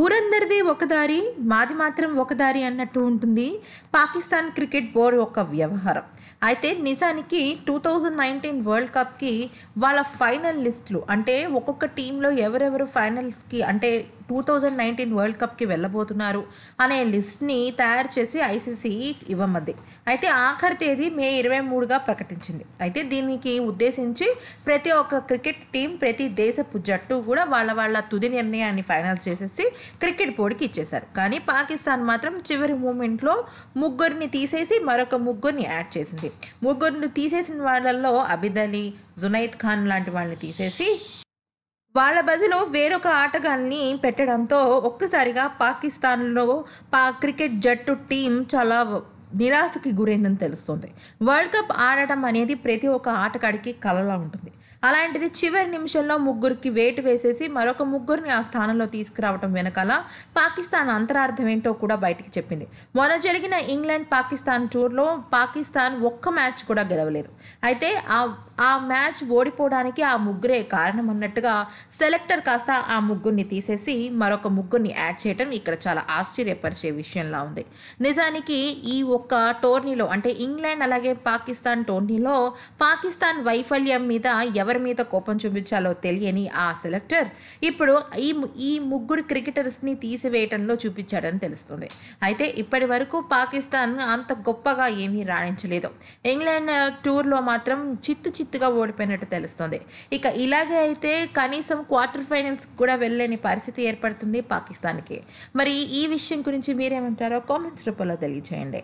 ఊరందరిది ఒకదారి మాది మాత్రం ఒకదారి అన్నట్టు ఉంటుంది పాకిస్తాన్ క్రికెట్ బోర్డు యొక్క వ్యవహారం అయితే నిజానికి టూ థౌజండ్ నైన్టీన్ వరల్డ్ కప్కి వాళ్ళ ఫైనల్ లిస్టులు అంటే ఒక్కొక్క టీంలో ఎవరెవరు ఫైనల్స్కి అంటే టూ థౌజండ్ నైన్టీన్ వరల్డ్ కప్కి వెళ్ళబోతున్నారు అనే లిస్ట్ని తయారు చేసి ఐసీసీ ఇవ్వమంది అయితే ఆఖరి తేదీ మే ఇరవై మూడుగా ప్రకటించింది అయితే దీనికి ఉద్దేశించి ప్రతి ఒక్క క్రికెట్ టీం ప్రతి దేశపు జట్టు కూడా వాళ్ళ వాళ్ళ తుది నిర్ణయాన్ని ఫైనల్ చేసేసి క్రికెట్ బోర్డుకి ఇచ్చేశారు కానీ పాకిస్తాన్ మాత్రం చివరి మూమెంట్లో ముగ్గురిని తీసేసి మరొక ముగ్గురిని యాడ్ చేసింది ముగ్గురిని తీసేసిన వాళ్ళల్లో అబిదలి జునైద్ ఖాన్ లాంటి వాళ్ళని తీసేసి వాళ్ళ బదిలో వేరొక ఆటగాన్ని పెట్టడంతో ఒక్కసారిగా పాకిస్తాన్లో పా క్రికెట్ జట్టు టీం చాలా నిరాశకి గురైందని తెలుస్తుంది వరల్డ్ కప్ ఆడటం అనేది ప్రతి ఒక్క ఆటగాడికి కలలా ఉంటుంది అలాంటిది చివరి నిమిషంలో ముగ్గురికి వేటు వేసేసి మరొక ముగ్గురిని ఆ స్థానంలో తీసుకురావడం వెనకాల పాకిస్తాన్ అంతరార్థం ఏంటో కూడా బయటికి చెప్పింది మొన్న జరిగిన ఇంగ్లాండ్ పాకిస్తాన్ టూర్లో పాకిస్తాన్ ఒక్క మ్యాచ్ కూడా గెలవలేదు అయితే ఆ ఆ మ్యాచ్ ఓడిపోవడానికి ఆ ముగ్గురే కారణం అన్నట్టుగా సెలెక్టర్ కాస్త ఆ ముగ్గురిని తీసేసి మరొక ముగ్గురిని యాడ్ చేయడం ఇక్కడ చాలా ఆశ్చర్యపరిచే విషయంలా ఉంది నిజానికి ఈ ఒక్క టోర్నీలో అంటే ఇంగ్లాండ్ అలాగే పాకిస్తాన్ టోర్నీలో పాకిస్తాన్ వైఫల్యం మీద ఎవరి మీద కోపం చూపించాలో తెలియని ఆ సెలెక్టర్ ఇప్పుడు ఈ ఈ ముగ్గురు క్రికెటర్స్ని తీసివేయటంలో చూపించాడని తెలుస్తుంది అయితే ఇప్పటి వరకు పాకిస్తాన్ అంత గొప్పగా ఏమీ రాణించలేదు ఇంగ్లాండ్ టూర్లో మాత్రం చిత్తు చిత్తుగా ఓడిపోయినట్టు తెలుస్తుంది ఇక ఇలాగే అయితే కనీసం క్వార్టర్ ఫైనల్స్ కూడా వెళ్ళలేని పరిస్థితి ఏర్పడుతుంది పాకిస్తాన్కి మరి ఈ విషయం గురించి మీరేమంటారో కామెంట్స్ రూపంలో తెలియజేయండి